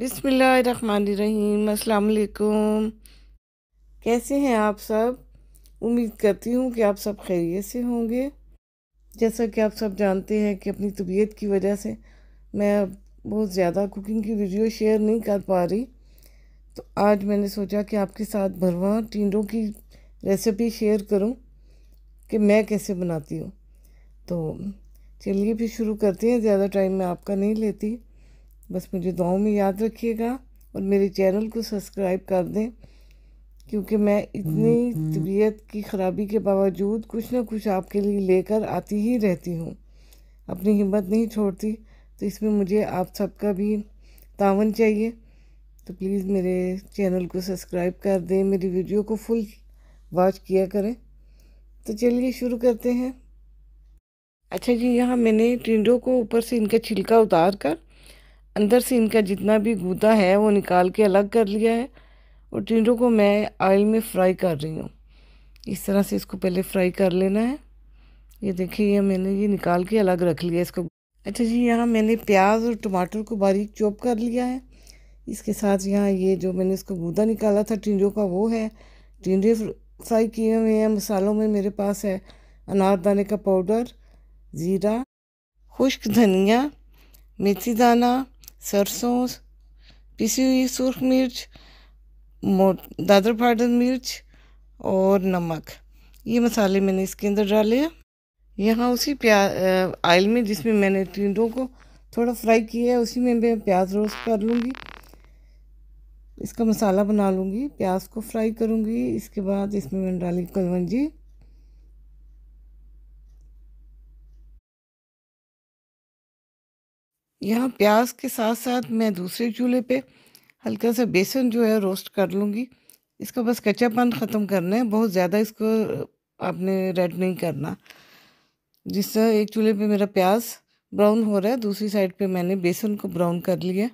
बिसमीम अल्लाम कैसे हैं आप सब उम्मीद करती हूँ कि आप सब खैरियत से होंगे जैसा कि आप सब जानते हैं कि अपनी तबीयत की वजह से मैं बहुत ज़्यादा कुकिंग की वीडियो शेयर नहीं कर पा रही तो आज मैंने सोचा कि आपके साथ भरवा टिंडों की रेसिपी शेयर करूँ कि मैं कैसे बनाती हूँ तो चलिए फिर शुरू करते हैं ज़्यादा टाइम मैं आपका नहीं लेती बस मुझे दुआओं में याद रखिएगा और मेरे चैनल को सब्सक्राइब कर दें क्योंकि मैं इतनी हम्म, हम्म। तबीयत की ख़राबी के बावजूद कुछ ना कुछ आपके लिए लेकर आती ही रहती हूँ अपनी हिम्मत नहीं छोड़ती तो इसमें मुझे आप सबका भी तावन चाहिए तो प्लीज़ मेरे चैनल को सब्सक्राइब कर दें मेरी वीडियो को फुल वॉच किया करें तो चलिए शुरू करते हैं अच्छा जी यहाँ मैंने टिंडों को ऊपर से इनका छिलका उतार कर अंदर से इनका जितना भी गूदा है वो निकाल के अलग कर लिया है और टिंडों को मैं ऑयल में फ्राई कर रही हूँ इस तरह से इसको पहले फ्राई कर लेना है ये देखिए ये मैंने ये निकाल के अलग रख लिया इसको अच्छा जी यहाँ मैंने प्याज और टमाटर को बारीक चॉप कर लिया है इसके साथ यहाँ ये जो मैंने इसको गूदा निकाला था टिंडों का वो है टिंडे फ्राई किए हुए हैं मसालों में मेरे पास है अनारदाने का पाउडर ज़ीरा खुश्क धनिया मेथी दाना सरसों पिसी हुई सूर्ख मिर्च दादर फाड़न मिर्च और नमक ये मसाले मैंने इसके अंदर डाले हैं यहाँ उसी प्या आयल में जिसमें मैंने टिंडों को थोड़ा फ्राई किया है उसी में मैं प्याज रोस्ट कर लूँगी इसका मसाला बना लूँगी प्याज को फ्राई करूँगी इसके बाद इसमें मैंने डाली कलवंजी यहाँ प्याज के साथ साथ मैं दूसरे चूल्हे पे हल्का सा बेसन जो है रोस्ट कर लूँगी इसका बस कच्चापन ख़त्म करना है बहुत ज़्यादा इसको आपने रेड नहीं करना जिससे एक चूल्हे पे मेरा प्याज ब्राउन हो रहा है दूसरी साइड पे मैंने बेसन को ब्राउन कर लिया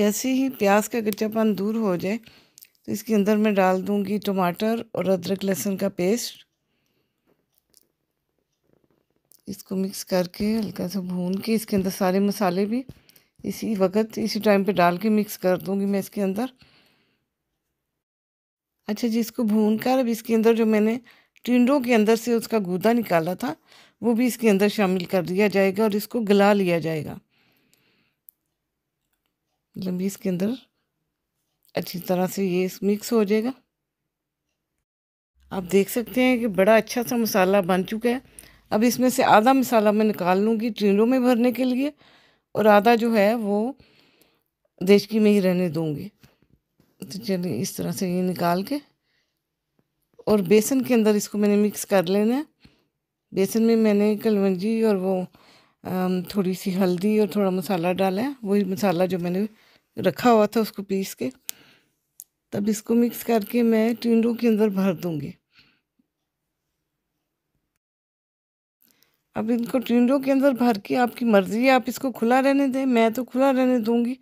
जैसे ही प्याज का कच्चापन दूर हो जाए तो इसके अंदर मैं डाल दूँगी टमाटर और अदरक लहसुन का पेस्ट इसको मिक्स करके हल्का सा भून के इसके अंदर सारे मसाले भी इसी वक्त इसी टाइम पे डाल के मिक्स कर दूँगी मैं इसके अंदर अच्छा जी इसको भून कर अब इसके अंदर जो मैंने टिंडों के अंदर से उसका गूदा निकाला था वो भी इसके अंदर शामिल कर दिया जाएगा और इसको गला लिया जाएगा लंबी मतलब इसके अंदर अच्छी तरह से ये मिक्स हो जाएगा आप देख सकते हैं कि बड़ा अच्छा सा मसाला बन चुका है अब इसमें से आधा मसाला मैं निकाल लूँगी टीलों में भरने के लिए और आधा जो है वो देशकी में ही रहने दूँगी तो चलिए इस तरह से ये निकाल के और बेसन के अंदर इसको मैंने मिक्स कर लेना है बेसन में मैंने कलवंजी और वो थोड़ी सी हल्दी और थोड़ा मसाला डाला है वही मसाला जो मैंने रखा हुआ था उसको पीस के तब इसको मिक्स करके मैं टिंडों के अंदर भर दूँगी अब इनको टिंडों के अंदर भर के आपकी मर्ज़ी है आप इसको खुला रहने दें मैं तो खुला रहने दूँगी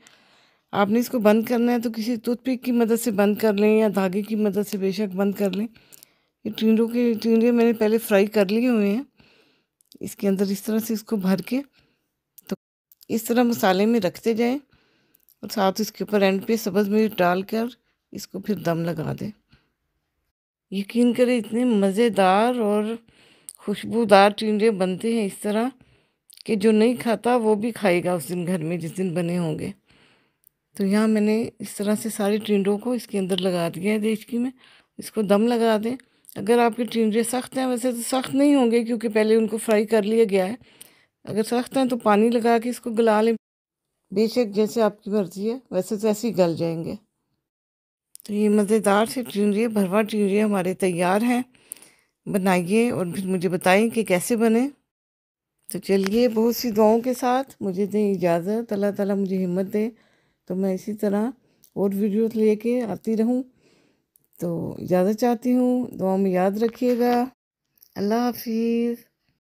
आपने इसको बंद करना है तो किसी टूथपिक की मदद से बंद कर लें या धागे की मदद से बेशक बंद कर लें ये टिंडों के टिंडे मैंने पहले फ्राई कर लिए हुए हैं इसके अंदर इस तरह से इसको भर के तो इस तरह मसाले में रखते जाएँ और साथ इसके ऊपर एंड पे सब्ज़ मिर्च डाल कर इसको फिर दम लगा दें यकीन करें इतने मज़ेदार और खुशबूदार टिंडे बनते हैं इस तरह कि जो नहीं खाता वो भी खाएगा उस दिन घर में जिस दिन बने होंगे तो यहाँ मैंने इस तरह से सारे टिंडों को इसके अंदर लगा दिया है देशकी में इसको दम लगा दें अगर आपके टिंडे सख्त हैं वैसे तो सख्त नहीं होंगे क्योंकि पहले उनको फ्राई कर लिया गया है अगर सख्त हैं तो पानी लगा के इसको गला लें बेशक जैसे आपकी मर्ज़ी है वैसे तो ऐसे ही गल जाएंगे तो ये मज़ेदार से टिंडे भरवा टिंडे हमारे तैयार हैं बनाइए और फिर मुझे बताएं कि कैसे बने तो चलिए बहुत सी दुआओं के साथ मुझे दें इजाज़त अल्लाह ताला मुझे हिम्मत दे तो मैं इसी तरह और वीडियोस लेके आती रहूं तो इजाज़त चाहती हूँ दुआ में याद रखिएगा अल्लाह हाफिज़